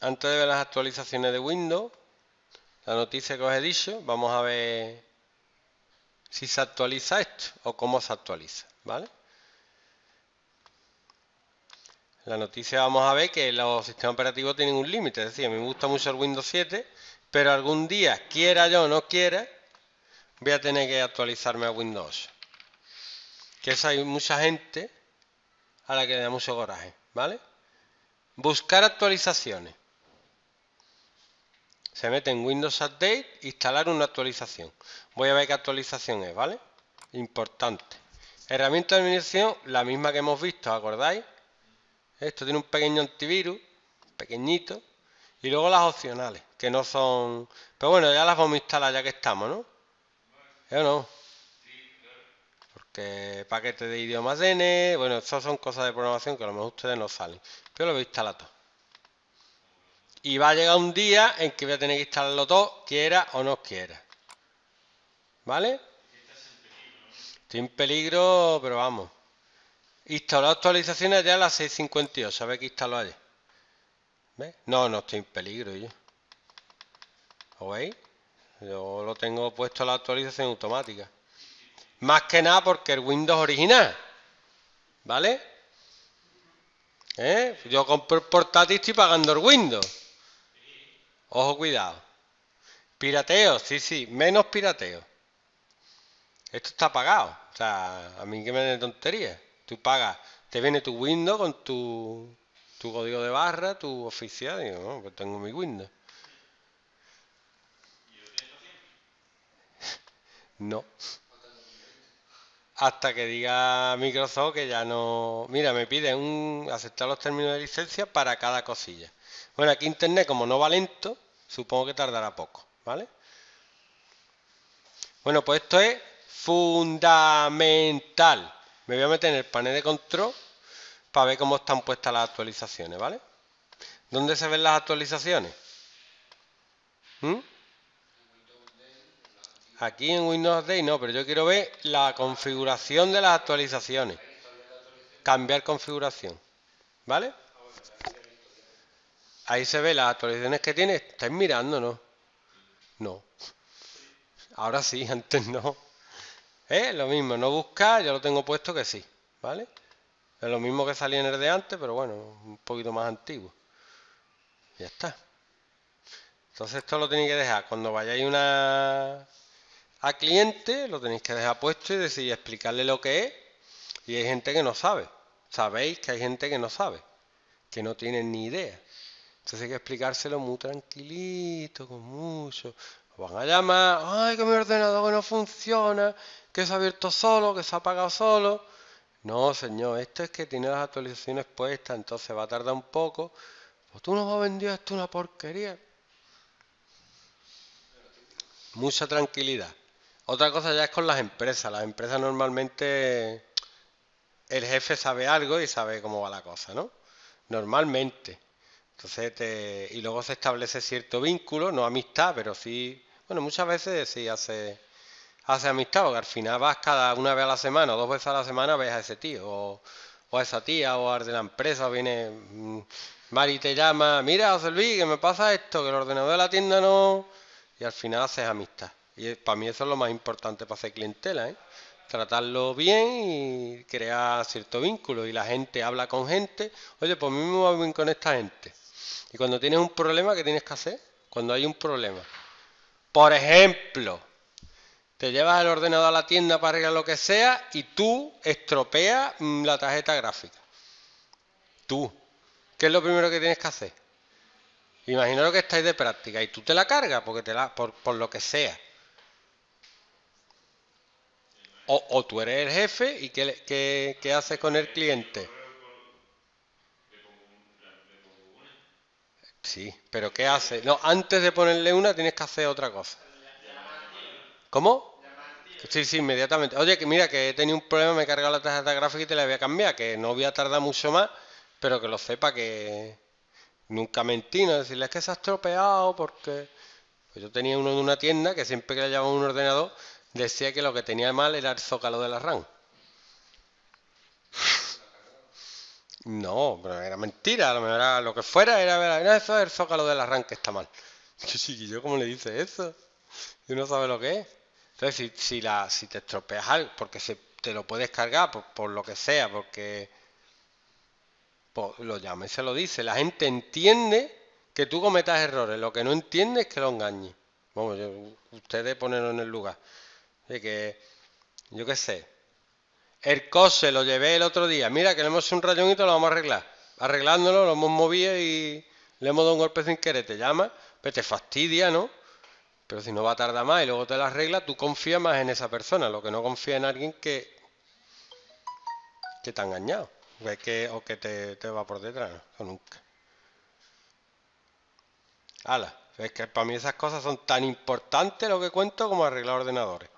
Antes de ver las actualizaciones de Windows, la noticia que os he dicho, vamos a ver si se actualiza esto o cómo se actualiza, ¿vale? La noticia vamos a ver que los sistemas operativos tienen un límite, es decir, me gusta mucho el Windows 7, pero algún día, quiera yo o no quiera, voy a tener que actualizarme a Windows Que esa hay mucha gente a la que le da mucho coraje, ¿vale? Buscar actualizaciones se mete en Windows Update, instalar una actualización. Voy a ver qué actualización es, ¿vale? Importante. Herramienta de administración, la misma que hemos visto, ¿acordáis? Esto tiene un pequeño antivirus, pequeñito, y luego las opcionales, que no son... Pero bueno, ya las vamos a instalar ya que estamos, ¿no? ¿Eh o no? Porque paquete de idiomas N, e, bueno, eso son cosas de programación que a lo mejor ustedes no salen. Pero lo voy a instalar todo. Y va a llegar un día en que voy a tener que instalarlo todo, quiera o no quiera. ¿Vale? Estoy en peligro, pero vamos. Instalar actualizaciones ya a las 6.52. Sabes que instalo allí No, no estoy en peligro yo. ¿Lo veis? Yo lo tengo puesto a la actualización automática. Más que nada porque el Windows original. ¿Vale? ¿Eh? Yo compro el portátil y estoy pagando el Windows. Ojo, cuidado. Pirateo, sí, sí, menos pirateo. Esto está pagado. O sea, a mí que me den tontería. Tú pagas, te viene tu Windows con tu, tu código de barra, tu oficial. Digo, no, oh, que pues tengo mi Windows. No. Hasta que diga Microsoft que ya no. Mira, me pide un aceptar los términos de licencia para cada cosilla. Bueno, aquí Internet, como no va lento, supongo que tardará poco, ¿vale? Bueno, pues esto es fundamental. Me voy a meter en el panel de control para ver cómo están puestas las actualizaciones, ¿vale? ¿Dónde se ven las actualizaciones? ¿Mm? Aquí en Windows Day no, pero yo quiero ver la configuración de las actualizaciones. Cambiar configuración. ¿Vale? ahí se ve las actualizaciones que tiene. ¿Estáis mirando, no? No. Ahora sí, antes no. Es ¿Eh? Lo mismo, no buscar, ya lo tengo puesto que sí, ¿vale? Es lo mismo que salía en el de antes, pero bueno, un poquito más antiguo. Ya está. Entonces esto lo tenéis que dejar. Cuando vayáis una a cliente, lo tenéis que dejar puesto y decir, explicarle lo que es. Y hay gente que no sabe. Sabéis que hay gente que no sabe, que no tiene ni idea. Entonces hay que explicárselo muy tranquilito, con mucho. van a llamar, ay, que mi ordenador no funciona, que se ha abierto solo, que se ha apagado solo. No, señor, esto es que tiene las actualizaciones puestas, entonces va a tardar un poco. Pues tú no vas a vender esto una porquería. Mucha tranquilidad. Otra cosa ya es con las empresas. Las empresas normalmente el jefe sabe algo y sabe cómo va la cosa, ¿no? Normalmente. Entonces y luego se establece cierto vínculo, no amistad, pero sí, bueno, muchas veces sí hace, hace amistad, porque al final vas cada una vez a la semana, dos veces a la semana ves a ese tío, o, a esa tía, o al de la empresa, o viene mm, mari y te llama, mira José Luis, que me pasa esto, que el ordenador de la tienda no, y al final haces amistad. Y para mí eso es lo más importante para hacer clientela, ¿eh? tratarlo bien y crear cierto vínculo. Y la gente habla con gente, oye, pues mí me voy bien con esta gente. Y cuando tienes un problema, ¿qué tienes que hacer? Cuando hay un problema. Por ejemplo, te llevas el ordenador a la tienda para arreglar lo que sea y tú estropeas mm, la tarjeta gráfica. Tú. ¿Qué es lo primero que tienes que hacer? Imaginaros que estáis de práctica y tú te la cargas porque te la, por, lo que sea. O, tú eres el jefe y qué haces con el cliente? pero ¿qué hace? No, antes de ponerle una tienes que hacer otra cosa. ¿Cómo? Sí, sí, inmediatamente. Oye, que mira, que he tenido un problema, me he cargado la tarjeta gráfica y te la voy a cambiar, que no voy a tardar mucho más, pero que lo sepa que nunca mentí, no decirle es que se ha estropeado porque... Pues yo tenía uno de una tienda que siempre que le llevaba un ordenador decía que lo que tenía mal era el zócalo de la RAM. No, pero era mentira, lo, que fuera era verdad. No, eso es el zócalo del arranque, está mal. Yo sí, yo cómo le dice eso. Y no sabe lo que es. Entonces, si, la, si te estropeas algo, porque se, te lo puedes cargar pues, por, lo que sea, porque pues, lo llama y se lo dice. La gente entiende que tú cometas errores, lo que no entiende es que lo engañe. Vamos, ustedes ponerlo en el lugar. De que, yo qué sé, el se lo llevé el otro día. Mira, que le hemos un rayonito, lo vamos a arreglar. Arreglándolo, lo hemos movido y le hemos dado un golpe sin querer. Te llama, pero pues te fastidia, ¿no? Pero si no va a tardar más y luego te la arregla, tú confías más en esa persona. Lo que no confía en alguien que, que te ha engañado. O que, o que te, va por detrás. No, o nunca. ala es que para mí esas cosas son tan importantes lo que cuento como arreglar ordenadores.